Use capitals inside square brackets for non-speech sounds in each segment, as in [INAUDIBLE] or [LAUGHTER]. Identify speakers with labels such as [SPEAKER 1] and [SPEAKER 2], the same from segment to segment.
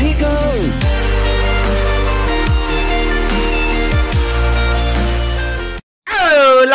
[SPEAKER 1] let go.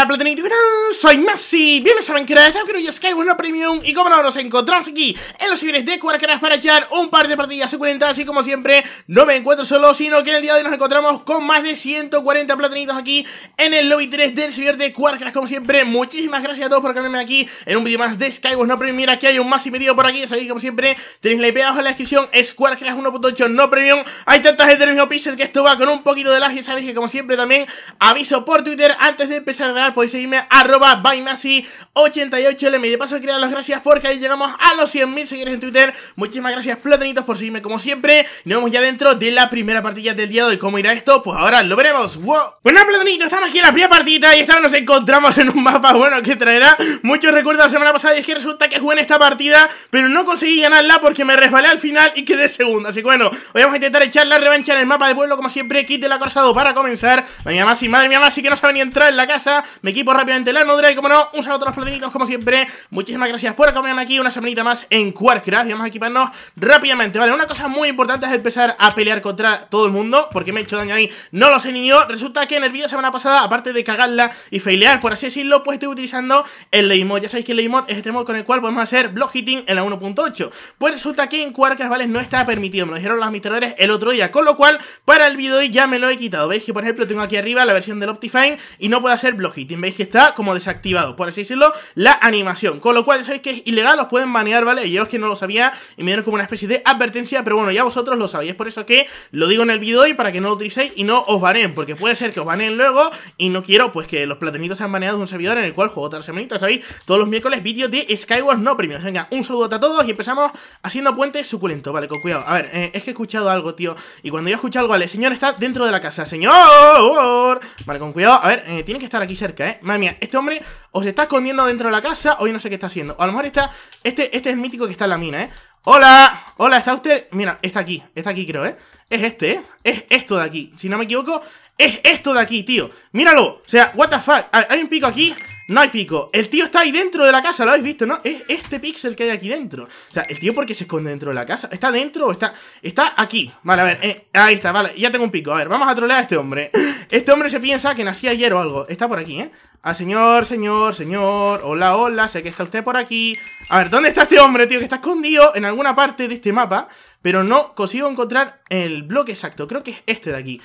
[SPEAKER 1] Hola soy Masi, Bienvenidos a saben que era y Skyward no Premium y como no, nos encontramos aquí en los seguidores de Quarkeras para echar un par de partidas suculentas y como siempre no me encuentro solo, sino que el día de hoy nos encontramos con más de 140 platinitos aquí en el lobby 3 del seguidor de Quarkeras como siempre, muchísimas gracias a todos por quedarme aquí en un vídeo más de Skyward no Premium, mira que hay un y metido por aquí, sabéis como siempre tenéis la IP abajo en la descripción, es 1.8 no Premium, hay tantas gente en el pixel que esto va con un poquito de lag y sabéis que como siempre también aviso por Twitter antes de empezar a grabar podéis seguirme arroba 88 lm de paso quería dar las gracias porque ahí llegamos a los 100.000 seguidores en Twitter. Muchísimas gracias, platanitos, por seguirme como siempre. Nos vemos ya dentro de la primera partida del día de hoy. ¿Cómo irá esto? Pues ahora lo veremos. ¡Wow! Bueno, pues platanitos, estamos aquí en la primera partida y esta nos encontramos en un mapa bueno que traerá muchos recuerdos de la semana pasada. Y es que resulta que jugué en esta partida, pero no conseguí ganarla porque me resbalé al final y quedé segundo. Así que bueno, hoy vamos a intentar echar la revancha en el mapa de pueblo, como siempre, quite la corsado para comenzar. mía sí madre mía, sí que no sabe ni entrar en la casa. Me equipo rápidamente la armadura y como no, un saludo a los platinitos como siempre. Muchísimas gracias por acompañarme aquí una semanita más en Quarkcraft. Y vamos a equiparnos rápidamente. Vale, una cosa muy importante es empezar a pelear contra todo el mundo. Porque me he hecho daño ahí. No lo sé, ni yo Resulta que en el vídeo semana pasada, aparte de cagarla y failear, por así decirlo, pues estoy utilizando el Leimod. Ya sabéis que el Leimod es este mod con el cual podemos hacer block hitting en la 1.8. Pues resulta que en Quarkcraft, ¿vale? No está permitido. Me lo dijeron los administradores el otro día. Con lo cual, para el vídeo hoy ya me lo he quitado. Veis que, por ejemplo, tengo aquí arriba la versión del Optifine y no puedo hacer block y Veis que está como desactivado, por así decirlo, la animación. Con lo cual, sabéis que es ilegal, os pueden banear, ¿vale? Y yo es que no lo sabía y me dieron como una especie de advertencia, pero bueno, ya vosotros lo sabéis. Por eso que lo digo en el vídeo Hoy para que no lo utilicéis y no os baneen, porque puede ser que os baneen luego y no quiero pues que los platanitos sean baneados de un servidor en el cual juego otra semanita, ¿sabéis? Todos los miércoles vídeos de Skyward no premios. Venga, un saludo a todos y empezamos haciendo puentes suculento, ¿vale? Con cuidado. A ver, eh, es que he escuchado algo, tío. Y cuando yo escucho algo, vale, señor está dentro de la casa, señor. Vale, con cuidado. A ver, eh, tiene que estar aquí cerca. ¿eh? Madre mía, este hombre os está escondiendo dentro de la casa o yo no sé qué está haciendo. O a lo mejor está... Este, este es mítico que está en la mina, ¿eh? ¡Hola! ¡Hola! ¿Está usted? Mira, está aquí. Está aquí, creo, ¿eh? Es este, ¿eh? Es esto de aquí. Si no me equivoco, es esto de aquí, tío. ¡Míralo! O sea, what the fuck. Hay un pico aquí... No hay pico. El tío está ahí dentro de la casa, lo habéis visto, ¿no? Es este pixel que hay aquí dentro. O sea, el tío por qué se esconde dentro de la casa. ¿Está dentro o está...? Está aquí. Vale, a ver. Eh, ahí está, vale. Ya tengo un pico. A ver, vamos a trolear a este hombre. Este hombre se piensa que nacía ayer o algo. Está por aquí, ¿eh? Ah, señor, señor, señor. Hola, hola. Sé que está usted por aquí. A ver, ¿dónde está este hombre, tío? Que está escondido en alguna parte de este mapa pero no consigo encontrar el bloque exacto. Creo que es este de aquí.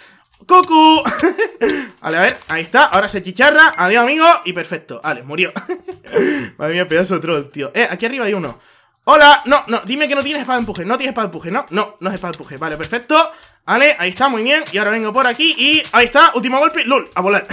[SPEAKER 1] ¡Cucu! [LAUGHS] vale, a ver, ahí está, ahora se chicharra Adiós, amigo, y perfecto, vale, murió [LAUGHS] Madre mía, pedazo de troll, tío Eh, aquí arriba hay uno Hola, no, no, dime que no tienes espada de empuje, no tienes espada de empuje, no, no, no es espada de empuje, vale, perfecto Vale, ahí está, muy bien Y ahora vengo por aquí y ahí está, último golpe LOL, a volar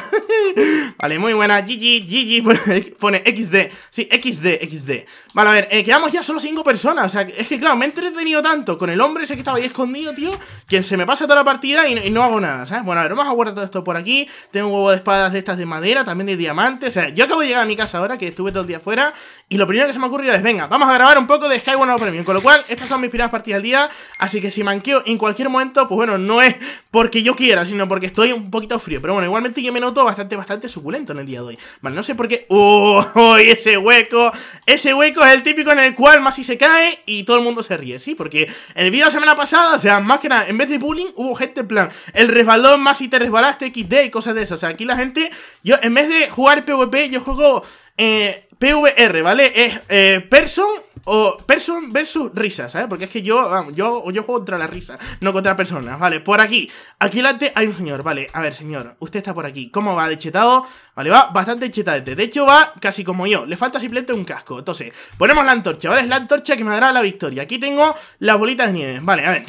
[SPEAKER 1] [LAUGHS] Vale, muy buena, GG, GG Pone XD, sí, XD, XD Vale, a ver, eh, quedamos ya solo cinco personas O sea, es que claro, me he entretenido tanto Con el hombre ese que estaba ahí escondido, tío Quien se me pasa toda la partida y, no hago nada, ¿sabes? Bueno, a ver, vamos a guardar todo esto por aquí Tengo un huevo de espadas de estas de madera, también de diamantes O sea, yo acabo de llegar a mi casa ahora, que estuve todo el día afuera Y lo primero que se me ha ocurrido es, venga, vamos a grabar un poco de Skyward Premium Con lo cual, estas son mis primeras partidas del día Así que si manqueo en cualquier momento, pues bueno, no es porque yo quiera, sino porque estoy un poquito frío. Pero bueno, igualmente yo me noto bastante, bastante suculento en el día de hoy. Vale, no sé por qué. [LAUGHS] ¡Uy! ¡Oh, ese hueco. Ese hueco es el típico en el cual Masi se cae y todo el mundo se ríe, ¿sí? Porque en el vídeo de la semana pasada, o sea, más que nada, en vez de bullying, hubo gente en plan, el resbalón, Masi te resbalaste, XD y cosas de esas. O sea, aquí la gente, yo en vez de jugar PvP, yo juego eh, PvR, ¿vale? Es eh, Person o person versus risa, ¿sabes? ¿eh? Porque es que yo, vamos, yo, yo juego contra la risa, no contra personas, ¿vale? Por aquí, aquí delante hay un señor, ¿vale? A ver, señor, usted está por aquí. ¿Cómo va de chetado? Vale, va bastante chetadete. De hecho, va casi como yo. Le falta simplemente un casco. Entonces, ponemos la antorcha, ¿vale? Es la antorcha que me dará la victoria. Aquí tengo las bolitas de nieve. Vale, a ver.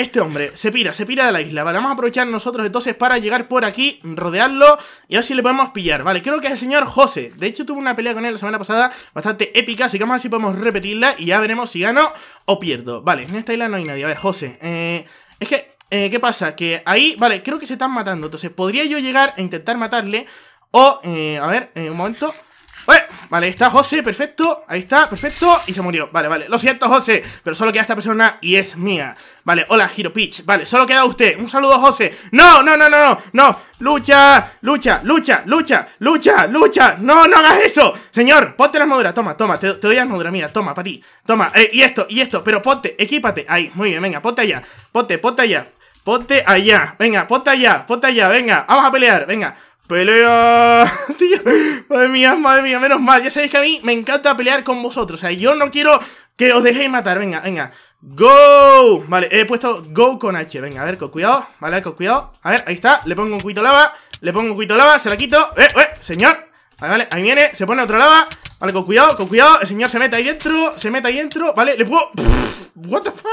[SPEAKER 1] Este hombre se pira, se pira de la isla. Vale, vamos a aprovechar nosotros entonces para llegar por aquí, rodearlo y a ver si le podemos pillar. Vale, creo que es el señor José. De hecho, tuve una pelea con él la semana pasada bastante épica, así que vamos a ver si podemos repetirla y ya veremos si gano o pierdo. Vale, en esta isla no hay nadie. A ver, José, eh, es que, eh, ¿qué pasa? Que ahí, vale, creo que se están matando. Entonces, podría yo llegar a intentar matarle o, eh, a ver, un momento... Vale, está José, perfecto. Ahí está, perfecto. Y se murió. Vale, vale. Lo siento, José, pero solo queda esta persona y es mía. Vale, hola, Giro Peach. Vale, solo queda usted. Un saludo, José. No, no, no, no, no, Lucha, lucha, lucha, lucha, lucha, lucha. No, no hagas eso. Señor, ponte la armadura. Toma, toma, te, doy la armadura. Mira, toma, para ti. Toma, eh, y esto, y esto. Pero ponte, equípate. Ahí, muy bien, venga, ponte allá. Ponte, ponte allá. Ponte allá. Venga, ponte allá, ponte allá. Venga, vamos a pelear. Venga. ¡Pelea! [LAUGHS] Tío, madre mía, madre mía, menos mal. Ya sabéis que a mí me encanta pelear con vosotros. O sea, yo no quiero que os dejéis matar. Venga, venga. ¡Go! Vale, he puesto go con H. Venga, a ver, con cuidado. Vale, con cuidado. A ver, ahí está. Le pongo un cuito lava. Le pongo un cuito lava. Se la quito. ¡Eh, eh! Señor. Ahí viene. Se pone otro lava. Vale, con cuidado, con cuidado El señor se mete ahí dentro Se mete ahí dentro Vale, le puedo... [LAUGHS] What the fuck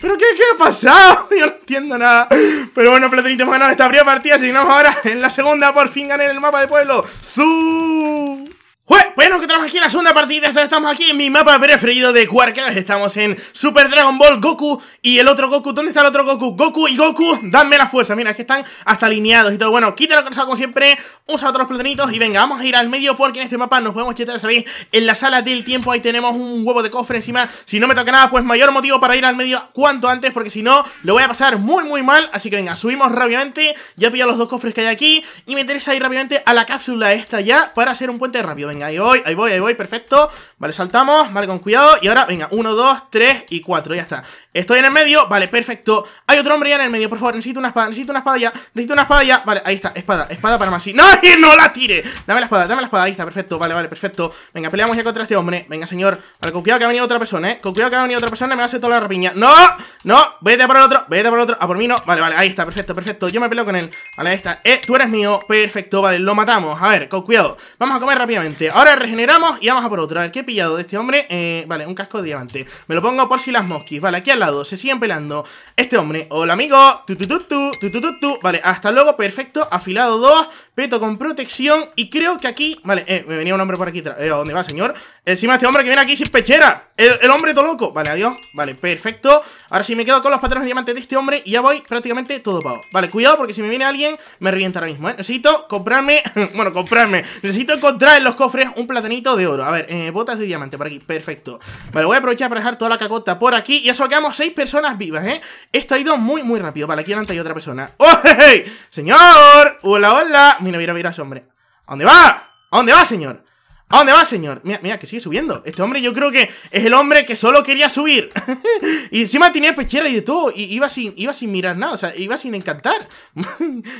[SPEAKER 1] ¿Pero qué, qué ha pasado? [LAUGHS] Yo no entiendo nada Pero bueno, platinito, hemos esta primera partida Seguimos ahora en la segunda Por fin gané el mapa de pueblo ¡Zuuu! ¡Jue! Bueno, que aquí en la segunda partida, estamos aquí en mi mapa preferido de Warcraft Estamos en Super Dragon Ball Goku y el otro Goku, ¿dónde está el otro Goku? Goku y Goku, dadme la fuerza, mira, es que están hasta alineados y todo Bueno, quita quítalo cansado como siempre, usa otros platanitos y venga, vamos a ir al medio porque en este mapa nos podemos chetar, ¿sabéis? En la sala del tiempo, ahí tenemos un huevo de cofre encima Si no me toca nada, pues mayor motivo para ir al medio cuanto antes porque si no, lo voy a pasar muy muy mal Así que venga, subimos rápidamente, ya he pillado los dos cofres que hay aquí Y me interesa ir rápidamente a la cápsula esta ya para hacer un puente rápido Venga, ahí voy, ahí voy voy, perfecto. Vale, saltamos, vale, con cuidado. Y ahora, venga, uno, dos, tres y cuatro, ya está. Estoy en el medio, vale, perfecto. Hay otro hombre ya en el medio, por favor, necesito una espada, necesito una espada ya, necesito una espada ya. Vale, ahí está, espada, espada para más, ¡No, [LAUGHS] no la tire! Dame la espada, dame la espada, ahí está, perfecto, vale, vale, perfecto. Venga, peleamos ya contra este hombre. Venga, señor. Vale, con cuidado que ha venido otra persona, ¿eh? Con cuidado que ha venido otra persona, me hace toda la rapiña. ¡No! ¡No! Vete a por el otro, vete por el otro. A por mí no. Vale, vale, ahí está, perfecto, perfecto. Yo me peleo con él. Vale, ahí está. Eh, tú eres mío, perfecto, vale, lo matamos. A ver, con cuidado. Vamos a comer rápidamente. Ahora regeneramos y vamos a por otro. A ver, ¿qué he pillado de este hombre? Eh, vale, un casco de diamante. Me lo pongo por si las mosquis. Vale, aquí al lado. Se siguen pelando. Este hombre. Hola, amigo. Tu, tu, Vale, hasta luego. Perfecto. Afilado 2. Peto con protección y creo que aquí... Vale, eh, me venía un hombre por aquí eh, dónde va, señor? Encima este hombre que viene aquí sin pechera el, hombre todo loco Vale, adiós Vale, perfecto Ahora sí me quedo con los patrones de diamantes de este hombre Y ya voy prácticamente todo pago Vale, cuidado porque si me viene alguien Me revienta ahora mismo, ¿eh? Necesito comprarme... [LAUGHS] bueno, comprarme Necesito encontrar en los cofres un platanito de oro A ver, eh, botas de diamante por aquí Perfecto Vale, voy a aprovechar para dejar toda la cacota por aquí Y eso quedamos seis personas vivas, ¿eh? Esto ha ido muy, muy rápido Vale, aquí adelante hay otra persona ¡Oh, Señor Hola, hola mira, mira, mira ese hombre. ¿A dónde va? ¿A dónde va, señor? ¿A dónde va, señor? Mira, mira, que sigue subiendo. Este hombre yo creo que es el hombre que solo quería subir. [LAUGHS] y encima tenía pechera y de todo. Y iba sin, iba sin mirar nada, o sea, iba sin encantar. [LAUGHS]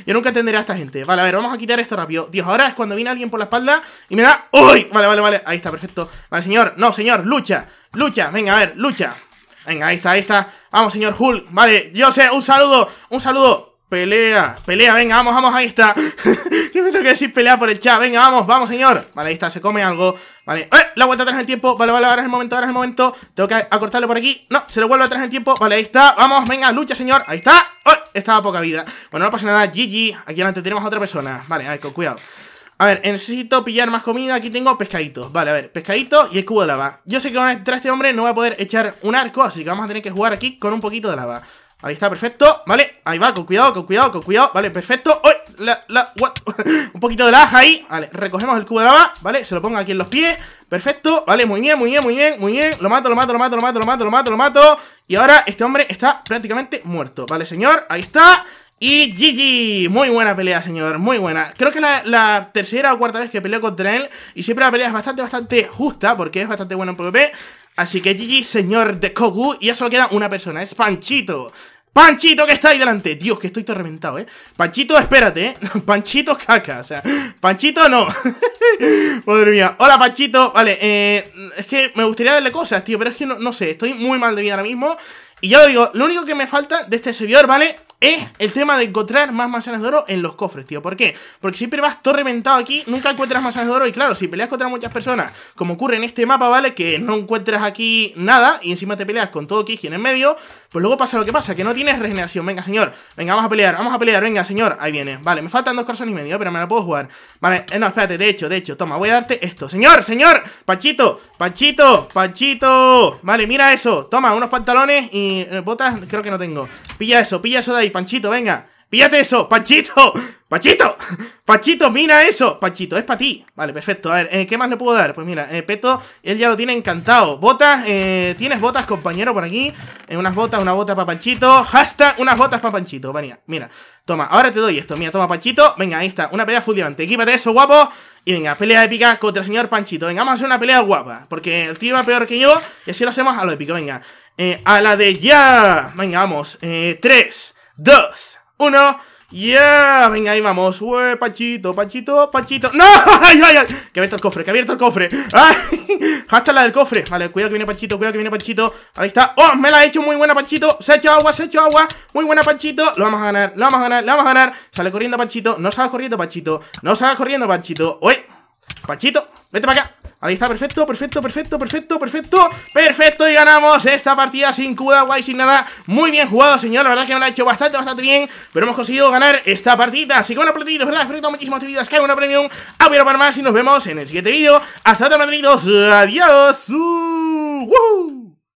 [SPEAKER 1] yo nunca entenderé a esta gente. Vale, a ver, vamos a quitar esto rápido. Dios, ahora es cuando viene alguien por la espalda y me da... ¡Uy! Vale, vale, vale. Ahí está, perfecto. Vale, señor. No, señor, lucha. Lucha. Venga, a ver, lucha. Venga, ahí está, ahí está. Vamos, señor Hulk. Vale, yo sé, un saludo. Un saludo. Pelea, pelea, venga, vamos, vamos, ahí está [LAUGHS] Yo me tengo que decir pelea por el chat Venga, vamos, vamos, señor Vale, ahí está, se come algo Vale, ¡eh! La vuelta atrás el tiempo Vale, vale, ahora es el momento, ahora es el momento Tengo que acortarle por aquí No, se lo vuelve atrás el tiempo Vale, ahí está Vamos, venga, lucha, señor Ahí está oh, Estaba poca vida Bueno, no pasa nada GG Aquí adelante tenemos a otra persona Vale, a ver, con cuidado a ver, necesito pillar más comida. Aquí tengo pescaditos. Vale, a ver, pescadito y escudo de lava. Yo sé que contra este hombre no voy a poder echar un arco, así que vamos a tener que jugar aquí con un poquito de lava. Ahí está, perfecto, vale, ahí va, con cuidado, con cuidado, con cuidado Vale, perfecto, ¡Uy! La, la, what? [LAUGHS] Un poquito de laja ahí, vale, recogemos el cubo de lava Vale, se lo pongo aquí en los pies Perfecto, vale, muy bien, muy bien, muy bien, muy bien Lo mato, lo mato, lo mato, lo mato, lo mato, lo mato, lo mato Y ahora este hombre está prácticamente muerto Vale, señor, ahí está y GG, muy buena pelea, señor, muy buena. Creo que la, la tercera o cuarta vez que peleo contra él, y siempre la pelea es bastante, bastante justa, porque es bastante buena en PvP. Así que GG, señor de Kogu. Y ya solo queda una persona, es Panchito. Panchito que está ahí delante. Dios, que estoy tormentado ¿eh? Panchito, espérate, ¿eh? [LAUGHS] Panchito caca, o sea, Panchito no. [LAUGHS] Madre mía. Hola, Panchito. Vale, eh, es que me gustaría darle cosas, tío, pero es que no, no sé, estoy muy mal de vida ahora mismo. Y ya lo digo, lo único que me falta de este servidor, ¿vale? es el tema de encontrar más manzanas de oro en los cofres, tío. ¿Por qué? Porque siempre vas todo aquí, nunca encuentras manzanas de oro. Y claro, si peleas contra muchas personas, como ocurre en este mapa, ¿vale? Que no encuentras aquí nada y encima te peleas con todo Kijin en medio, pues luego pasa lo que pasa, que no tienes regeneración. Venga, señor, venga, vamos a pelear, vamos a pelear, venga, señor. Ahí viene, vale, me faltan dos corazones y medio, pero me la puedo jugar. Vale, eh, no, espérate, de hecho, de hecho, toma, voy a darte esto. Señor, señor, Pachito, Pachito, Pachito. Vale, mira eso, toma, unos pantalones y eh, botas, creo que no tengo. Pilla eso, pilla eso de ahí, Panchito, venga. ¡Píllate eso! ¡Panchito! ¡Pachito! ¡Panchito, mira eso! ¡Pachito, es para ti! Vale, perfecto. A ver, eh, ¿qué más le puedo dar? Pues mira, eh, Peto, él ya lo tiene encantado. Botas, eh, tienes botas, compañero, por aquí. Eh, unas botas, una bota para Panchito. hasta unas botas para Panchito. Venía, mira. Toma, ahora te doy esto. Mira, toma, Panchito. Venga, ahí está. Una pelea full diamante. Equípate eso, guapo. Y venga, pelea épica contra el señor Panchito. Venga, vamos a hacer una pelea guapa. Porque el tío va peor que yo. Y así lo hacemos a lo épico. Venga, a la de ya. Venga, vamos. tres, dos uno. ya Venga, ahí vamos. Ué, Pachito, Pachito, Pachito. ¡No! [LAUGHS] ¡Ay, ay, ay! Que ha abierto el cofre, que ha abierto el cofre. ¡Ay! [LAUGHS] Hasta la del cofre. Vale, cuidado que viene Pachito, cuidado que viene Pachito. Ahí está. ¡Oh! Me la ha hecho muy buena, Pachito. Se ha hecho agua, se ha hecho agua. Muy buena, Pachito. Lo vamos a ganar, lo vamos a ganar, lo vamos a ganar. Sale corriendo, Pachito. No salgas corriendo, Pachito. No salgas corriendo, Pachito. ¡Uy! Pachito, vete para acá. Ahí está, perfecto, perfecto, perfecto, perfecto, perfecto Perfecto y ganamos esta partida sin cuda, guay, sin nada Muy bien jugado, señor, la verdad que me lo ha hecho bastante, bastante bien Pero hemos conseguido ganar esta partida Así que bueno, platitos, ¿verdad? Espero que muchísimas actividades que una premium A ver para más y nos vemos en el siguiente vídeo Hasta otro platitos! adiós uh,